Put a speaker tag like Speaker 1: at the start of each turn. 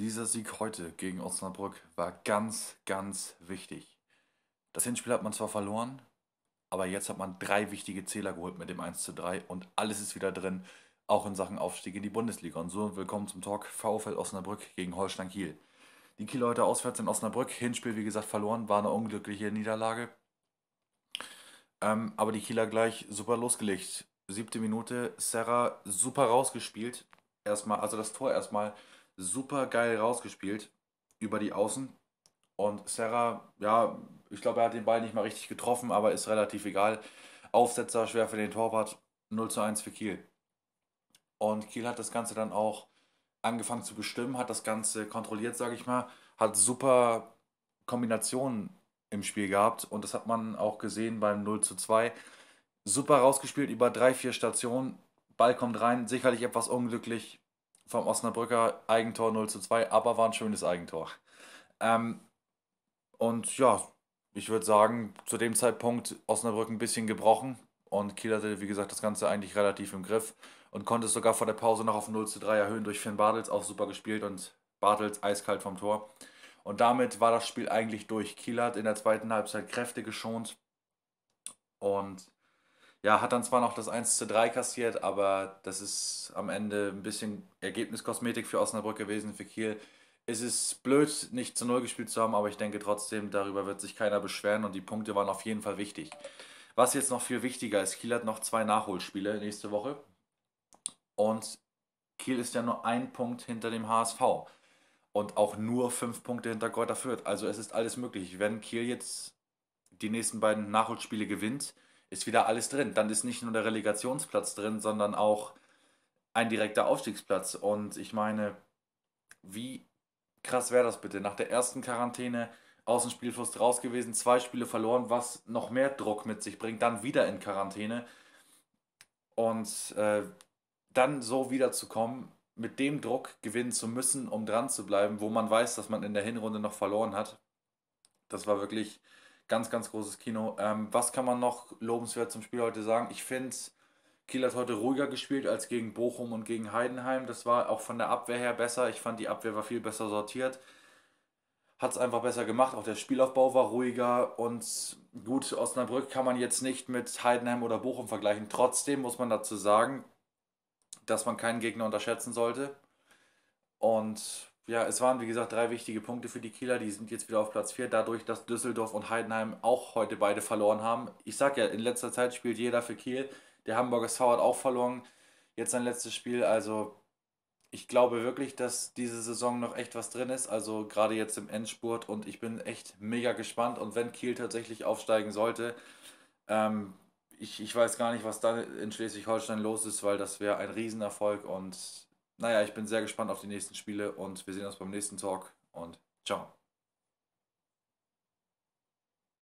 Speaker 1: Dieser Sieg heute gegen Osnabrück war ganz, ganz wichtig. Das Hinspiel hat man zwar verloren, aber jetzt hat man drei wichtige Zähler geholt mit dem 1 zu 3 und alles ist wieder drin, auch in Sachen Aufstieg in die Bundesliga. Und so willkommen zum Talk VfL Osnabrück gegen Holstein Kiel. Die Kieler heute auswärts in Osnabrück, Hinspiel wie gesagt verloren, war eine unglückliche Niederlage. Ähm, aber die Kieler gleich super losgelegt. Siebte Minute, Serra super rausgespielt. Erstmal, also das Tor erstmal super geil rausgespielt über die Außen. Und Serra, ja, ich glaube, er hat den Ball nicht mal richtig getroffen, aber ist relativ egal. Aufsetzer schwer für den Torwart, 0 zu 1 für Kiel. Und Kiel hat das Ganze dann auch angefangen zu bestimmen, hat das Ganze kontrolliert, sage ich mal, hat super Kombinationen im Spiel gehabt und das hat man auch gesehen beim 0 zu 2. Super rausgespielt über drei, vier Stationen, Ball kommt rein, sicherlich etwas unglücklich, vom Osnabrücker Eigentor 0 zu 2, aber war ein schönes Eigentor. Ähm, und ja, ich würde sagen, zu dem Zeitpunkt Osnabrück ein bisschen gebrochen und Kiel hatte, wie gesagt, das Ganze eigentlich relativ im Griff und konnte es sogar vor der Pause noch auf 0 zu 3 erhöhen durch Finn Bartels, auch super gespielt und Bartels eiskalt vom Tor. Und damit war das Spiel eigentlich durch. Kiel hat in der zweiten Halbzeit Kräfte geschont und ja, hat dann zwar noch das 1 zu 3 kassiert, aber das ist am Ende ein bisschen Ergebniskosmetik für Osnabrück gewesen, für Kiel. ist Es blöd, nicht zu Null gespielt zu haben, aber ich denke trotzdem, darüber wird sich keiner beschweren und die Punkte waren auf jeden Fall wichtig. Was jetzt noch viel wichtiger ist, Kiel hat noch zwei Nachholspiele nächste Woche und Kiel ist ja nur ein Punkt hinter dem HSV und auch nur fünf Punkte hinter Kräuter Fürth. Also es ist alles möglich. Wenn Kiel jetzt die nächsten beiden Nachholspiele gewinnt, ist wieder alles drin. Dann ist nicht nur der Relegationsplatz drin, sondern auch ein direkter Aufstiegsplatz. Und ich meine, wie krass wäre das bitte? Nach der ersten Quarantäne aus dem Spielfluss raus gewesen, zwei Spiele verloren, was noch mehr Druck mit sich bringt, dann wieder in Quarantäne. Und äh, dann so wiederzukommen, mit dem Druck gewinnen zu müssen, um dran zu bleiben, wo man weiß, dass man in der Hinrunde noch verloren hat. Das war wirklich Ganz, ganz großes Kino. Ähm, was kann man noch lobenswert zum Spiel heute sagen? Ich finde, Kiel hat heute ruhiger gespielt als gegen Bochum und gegen Heidenheim. Das war auch von der Abwehr her besser. Ich fand, die Abwehr war viel besser sortiert. Hat es einfach besser gemacht. Auch der Spielaufbau war ruhiger. Und gut, Osnabrück kann man jetzt nicht mit Heidenheim oder Bochum vergleichen. Trotzdem muss man dazu sagen, dass man keinen Gegner unterschätzen sollte. Und ja, es waren wie gesagt drei wichtige Punkte für die Kieler. Die sind jetzt wieder auf Platz 4, dadurch, dass Düsseldorf und Heidenheim auch heute beide verloren haben. Ich sag ja, in letzter Zeit spielt jeder für Kiel. Der Hamburger SV hat auch verloren. Jetzt sein letztes Spiel. Also, ich glaube wirklich, dass diese Saison noch echt was drin ist. Also, gerade jetzt im Endspurt. Und ich bin echt mega gespannt. Und wenn Kiel tatsächlich aufsteigen sollte, ähm, ich, ich weiß gar nicht, was da in Schleswig-Holstein los ist, weil das wäre ein Riesenerfolg. Und naja, ich bin sehr gespannt auf die nächsten Spiele und wir sehen uns beim nächsten Talk und ciao.